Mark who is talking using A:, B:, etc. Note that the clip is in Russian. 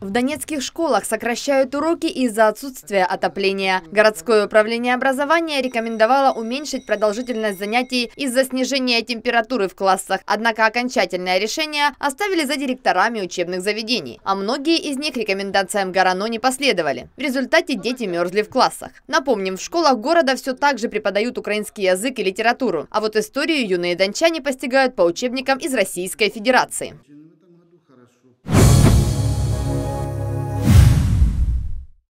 A: В донецких школах сокращают уроки из-за отсутствия отопления. Городское управление образования рекомендовало уменьшить продолжительность занятий из-за снижения температуры в классах. Однако окончательное решение оставили за директорами учебных заведений, а многие из них рекомендациям Горано не последовали. В результате дети мерзли в классах. Напомним, в школах города все так же преподают украинский язык и литературу, а вот историю юные дончане постигают по учебникам из Российской Федерации.